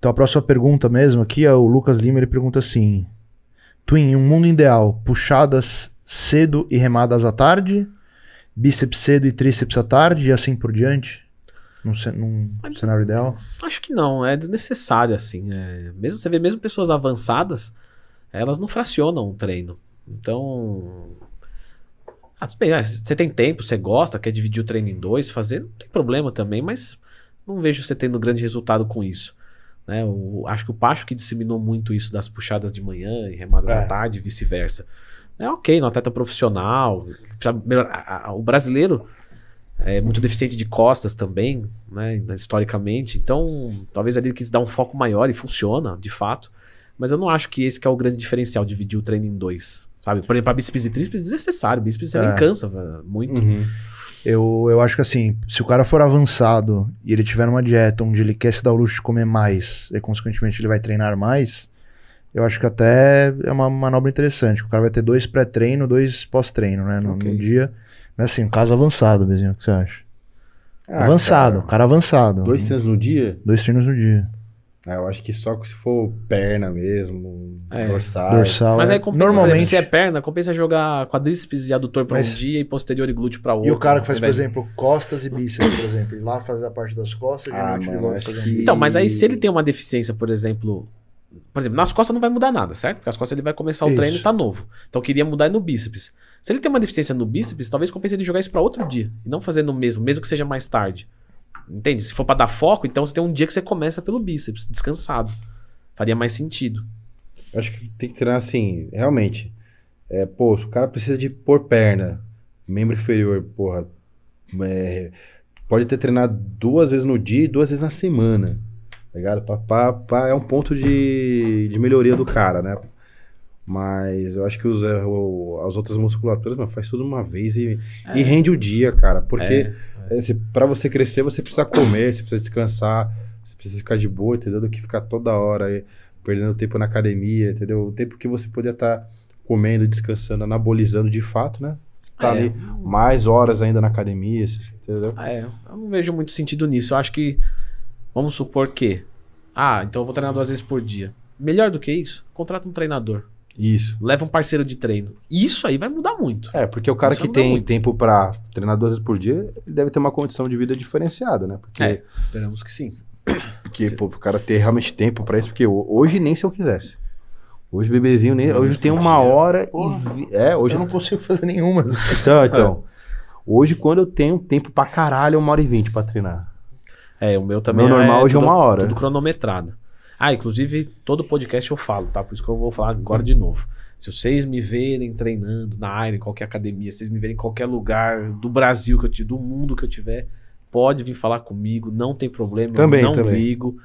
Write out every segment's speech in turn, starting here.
Então a próxima pergunta mesmo aqui é o Lucas Lima, ele pergunta assim: Twin, um mundo ideal, puxadas cedo e remadas à tarde, bíceps cedo e tríceps à tarde e assim por diante? Num, num cenário ideal? Acho que não, é desnecessário assim. É, mesmo você vê mesmo pessoas avançadas, elas não fracionam o treino. Então, ah, tudo bem, você tem tempo, você gosta, quer dividir o treino em dois, fazer, não tem problema também, mas não vejo você tendo grande resultado com isso. Né? O, acho que o Pacho que disseminou muito isso das puxadas de manhã e remadas é. à tarde e vice-versa. É ok, no atleta profissional. a, a, o brasileiro é muito deficiente de costas também, né? historicamente. Então, talvez ali ele quis dar um foco maior e funciona, de fato. Mas eu não acho que esse que é o grande diferencial, dividir o treino em dois. Sabe? Por exemplo, para bíceps e tríceps é desnecessário. Bíceps é. cansa muito. Uhum. Eu, eu acho que assim, se o cara for avançado e ele tiver uma dieta onde ele quer se dar o luxo de comer mais e consequentemente ele vai treinar mais, eu acho que até é uma manobra interessante. O cara vai ter dois pré-treino, dois pós-treino, né? No, okay. no, dia. Mas assim, um caso avançado, Bezinho, o que você acha? Ah, avançado, cara. cara avançado. Dois treinos no dia? Dois treinos no dia. É, eu acho que só se for perna mesmo, é. dorsal. dorsal. Mas é. aí compensa, Normalmente, exemplo, se é perna, compensa jogar quadríceps e adutor para mas... um dia e posterior e glúteo para outro. E o cara que faz, por exemplo, costas e bíceps, por exemplo. Ir lá fazer a parte das costas ah, de volta que... Então, mas aí se ele tem uma deficiência, por exemplo... Por exemplo, nas costas não vai mudar nada, certo? Porque as costas ele vai começar isso. o treino e tá novo. Então queria mudar no bíceps. Se ele tem uma deficiência no bíceps, talvez compense ele jogar isso para outro dia. E não fazer no mesmo, mesmo que seja mais tarde. Entende? Se for para dar foco, então você tem um dia que você começa pelo bíceps, descansado. Faria mais sentido. acho que tem que treinar assim, realmente. É, pô, se o cara precisa de pôr perna, membro inferior, porra. É, pode ter treinado duas vezes no dia e duas vezes na semana. Tá ligado? Pá, é um ponto de, de melhoria do cara, né? Mas eu acho que os, o, as outras musculaturas, mano, faz tudo uma vez e, é. e rende o dia, cara. Porque é. é. para você crescer, você precisa comer, você precisa descansar, você precisa ficar de boa, entendeu? Do que ficar toda hora aí, perdendo tempo na academia, entendeu? O tempo que você podia estar tá comendo, descansando, anabolizando de fato, né? Tá ah, ali é. mais horas ainda na academia, entendeu? Ah, é. Eu não vejo muito sentido nisso. Eu acho que, vamos supor que, ah, então eu vou treinar duas vezes por dia. Melhor do que isso, contrata um treinador. Isso. Leva um parceiro de treino. Isso aí vai mudar muito. É, porque o cara Isso que tem muito. tempo para treinar duas vezes por dia, ele deve ter uma condição de vida diferenciada, né? Porque... É, esperamos que sim. Porque, pô, o cara ter realmente tempo para isso, porque hoje nem se eu quisesse. Hoje bebezinho nem. Hoje tem uma hora e. É, hoje eu não consigo fazer nenhuma. Então, então. Hoje, quando eu tenho tempo para caralho, é uma hora e vinte pra treinar. É, o meu também. Meu normal é hoje é tudo, é uma hora. Tudo cronometrado. Ah, inclusive, todo podcast eu falo, tá? Por isso que eu vou falar agora de novo. Se vocês me verem treinando na área, em qualquer academia, se vocês me verem em qualquer lugar do Brasil que eu tiver, do mundo que eu tiver, pode vir falar comigo, não tem problema, também, não também. ligo.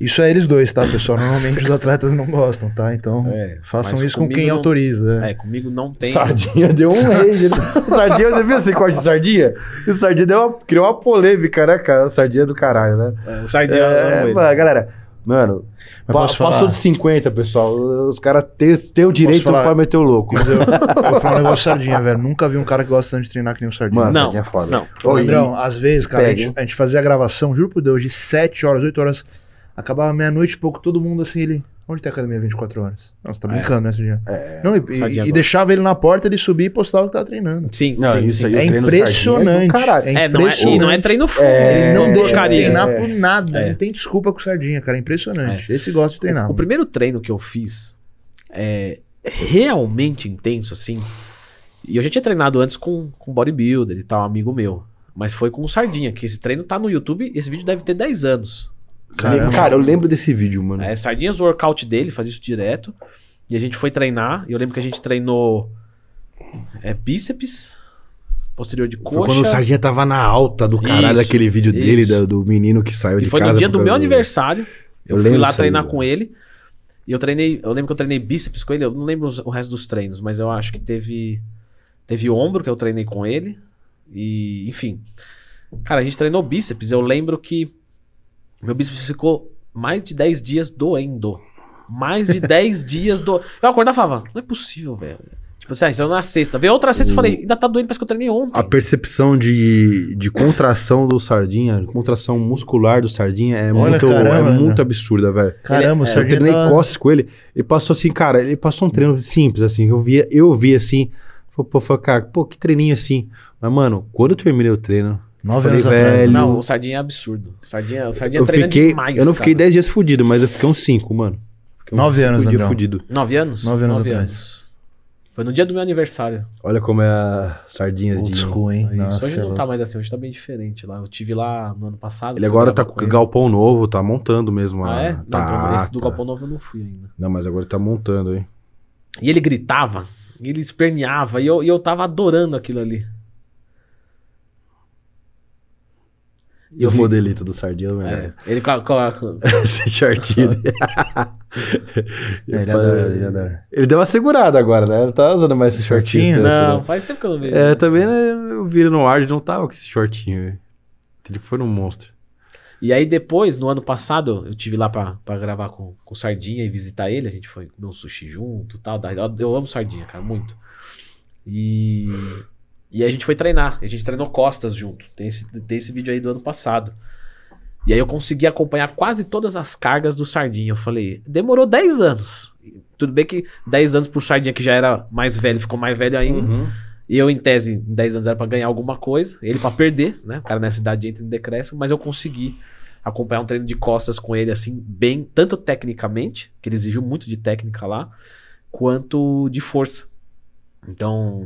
Isso é eles dois, tá, pessoal? Normalmente os atletas não gostam, tá? Então é, façam isso com quem não, autoriza. É. é, comigo não tem. Sardinha deu um rei. Né? sardinha, você viu esse corte de sardinha? E o sardinha deu uma, criou uma polêmica, né, cara? Sardinha do caralho, né? É, sardinha. É, mano, galera. Mano, pa passou de 50, pessoal. Os caras têm te, o direito falar, pra meter o louco. Eu, eu vou um negócio sardinha, velho. Nunca vi um cara que gosta tanto de treinar que nem o sardinha. Mano, sardinha é foda. Não. Ô, Andrão, às vezes, cara, a gente, a gente, fazia a gravação, juro por Deus, de 7 horas, 8 horas Acabava meia-noite pouco, todo mundo assim, ele. Onde tem tá a academia 24 horas? Não, você tá é. brincando, é. né, Sardinha? É, não, e, e, e, deixava ele na porta, ele subia e postava que tava treinando. Sim, não, sim, isso aí. É, é impressionante. Caralho. É, é, não é, e não é treino fundo. É, ele não deixa treinar por nada. Não tem desculpa com o Sardinha, cara. É impressionante. Esse gosta de treinar. O, o, primeiro treino que eu fiz é realmente intenso, assim. E eu já tinha treinado antes com, com bodybuilder e tal, um amigo meu. Mas foi com o Sardinha, que esse treino tá no YouTube. Esse vídeo deve ter 10 anos. Caramba. Cara, eu lembro desse vídeo, mano. É, Sardinhas, o workout dele, fazia isso direto. E a gente foi treinar. E eu lembro que a gente treinou é, bíceps, posterior de coxa. Foi quando o Sardinha tava na alta do caralho, isso, aquele vídeo isso. dele, do, do, menino que saiu e de casa. foi no dia do meu aniversário. Eu, eu fui lá treinar aí, com ele. E eu treinei, eu lembro que eu treinei bíceps com ele, eu não lembro os, o resto dos treinos, mas eu acho que teve teve ombro que eu treinei com ele e, enfim. Cara, a gente treinou bíceps, eu lembro que meu bíceps ficou mais de 10 dias doendo. Mais de 10 dias do. Eu acordava e falava, não é possível, velho. Tipo assim, ah, na sexta. Veio outra sexta e falei, ainda tá doendo, parece que eu treinei ontem. A percepção de, de contração do sardinha, contração muscular do sardinha é muito, caramba, é né? muito absurda, velho. Caramba, ele, é, o é, sardinha. Eu treinei tá... costas com ele. Ele passou assim, cara, ele passou um treino simples, assim. Eu via, eu via assim. Pô, pô, cara, pô, que treininho assim. Mas, mano, quando eu terminei o treino, Nove anos velho, atrás. Né? Não, o Sardinha é absurdo. O Sardinha, o Sardinha eu fiquei, demais, Eu não fiquei dez 10 dias fudido, mas eu fiquei uns 5, mano. Fiquei uns 9 anos, dias fudido. nove anos? anos Nove atrás. Anos. Foi no dia do meu aniversário. Olha como é a sardinha de school, hein? Aí, Nossa, hoje é não tá mais assim, hoje tá bem diferente lá. Eu tive lá no ano passado. Ele agora tá com o galpão novo, tá montando mesmo. Ah, a... é? Não, tá, então esse do galpão novo eu não fui ainda. Não, mas agora ele tá montando, hein? E ele gritava, ele esperneava, e eu, e eu tava adorando aquilo ali. E os modelito do Sardinha, é melhor. É, ele coloca. Esse shortinho. ele, adora, ele adora. Ele deu uma segurada agora, né? Não tá usando mais esse shortinho. shortinho não, né? faz tempo que eu não vi. É, também né, eu vi no ar não tava com esse shortinho, Ele foi um monstro. E aí depois, no ano passado, eu tive lá pra, gravar com, com o Sardinha e visitar ele. A gente foi comer um sushi junto e tal. Eu amo Sardinha, cara, muito. E e a gente foi treinar, a gente treinou costas junto. Tem esse, tem esse vídeo aí do ano passado. E aí eu consegui acompanhar quase todas as cargas do Sardinha. Eu falei, demorou 10 anos. Tudo bem que 10 anos pro Sardinha, que já era mais velho, ficou mais velho ainda. Uhum. E eu, em tese, em 10 anos era para ganhar alguma coisa, ele para perder, né? O cara nessa idade entra em decréscimo, mas eu consegui acompanhar um treino de costas com ele, assim, bem, tanto tecnicamente, que ele exigiu muito de técnica lá, quanto de força. Então,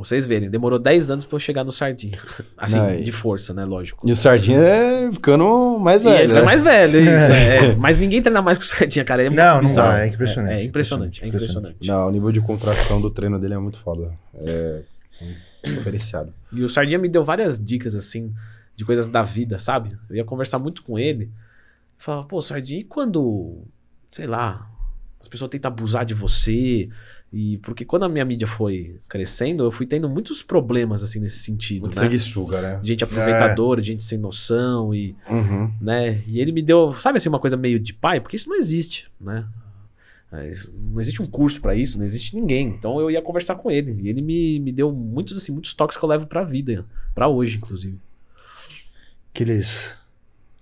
vocês verem, demorou 10 anos pra eu chegar no Sardinha. Assim, de força, né? Lógico. E o Sardinha é ficando mais velho. E é, fica né? mais velho, isso. É. É. Mas ninguém treina mais que o Sardinha, cara. É muito não, bizarro. Não dá, é impressionante. É, é impressionante, é impressionante. Não, o nível de contração do treino dele é muito foda. É diferenciado. E o Sardinha me deu várias dicas, assim, de coisas da vida, sabe? Eu ia conversar muito com ele. falava, pô, Sardinha, e quando, sei lá, as pessoas tentam abusar de você? E porque quando a minha mídia foi crescendo, eu fui tendo muitos problemas assim nesse sentido, Muito né? Sanguessuga, né? Gente é. aproveitadora, é. gente sem noção e, uhum. né? E ele me deu, sabe assim, uma coisa meio de pai, porque isso não existe, né? É, não existe um curso para isso, não existe ninguém. Então eu ia conversar com ele e ele me, me deu muitos assim, muitos toques que eu levo para vida, para hoje, inclusive. Aqueles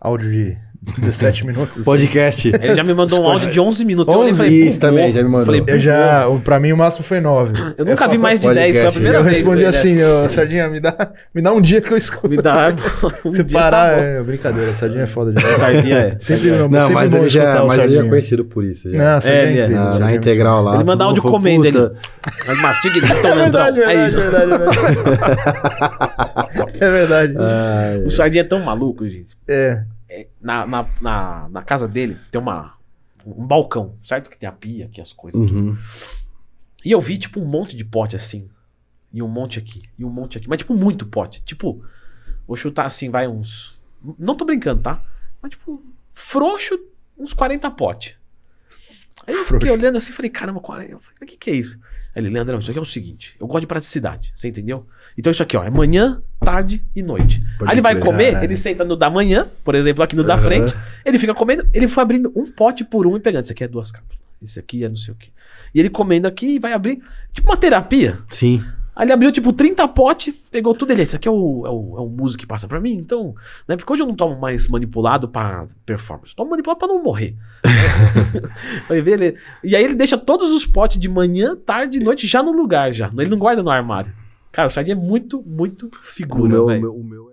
áudio de 17 minutos. Assim. Podcast. Ele já me mandou um áudio de 11 minutos. 11 eu falei, também, já me mandou. Falei, eu já, pra mim o máximo foi 9. Eu nunca eu é vi mais de 10, foi a primeira eu vez. Eu respondi assim, oh, Sardinha, me dá, me dá um dia que eu escuto. Me dá um Se tá parar, é brincadeira, Sardinha é foda demais. Sardinha é. Sempre, é. Não, sempre mas ele já, mas ele já é conhecido por isso. Já. Não, é, é, ele é, ah, na, na é integral lá. Ele manda áudio comendo, ele mastiga e grita, Leandrão. É isso. É verdade. O Sardinha é tão maluco, gente. É. É, na, na, na, na, casa dele tem uma, um balcão, certo? Que tem a pia, aqui as coisas. Uhum. E eu vi, tipo, um monte de pote assim. E um monte aqui, e um monte aqui. Mas, tipo, muito pote. Tipo, vou chutar assim, vai uns. Não tô brincando, tá? Mas, tipo, frouxo, uns 40 pote. Aí eu fiquei olhando assim e falei, caramba, qual é? Eu falei, o que, que é isso? Aí ele, Leandrão, isso aqui é o seguinte, eu gosto de praticidade, você entendeu? Então isso aqui, ó, é manhã, tarde e noite. Pode aí ele vai comer, ele senta no da manhã, por exemplo, aqui no uhum. da frente, ele fica comendo, ele foi abrindo um pote por um e pegando. Isso aqui é duas cápsulas, isso aqui é não sei o quê. E ele comendo aqui e vai abrir, tipo uma terapia. Sim. Aí ele abriu, tipo, 30 potes, pegou tudo ele. Esse aqui é o, é o, é o muso que passa pra mim, então. Né? Porque hoje eu não tomo mais manipulado pra performance. Tomo manipulado pra não morrer. Vai ele... E aí ele deixa todos os potes de manhã, tarde e noite já no lugar, já. Ele não guarda no armário. Cara, o Sardinha é muito, muito figura. O meu, o meu, o meu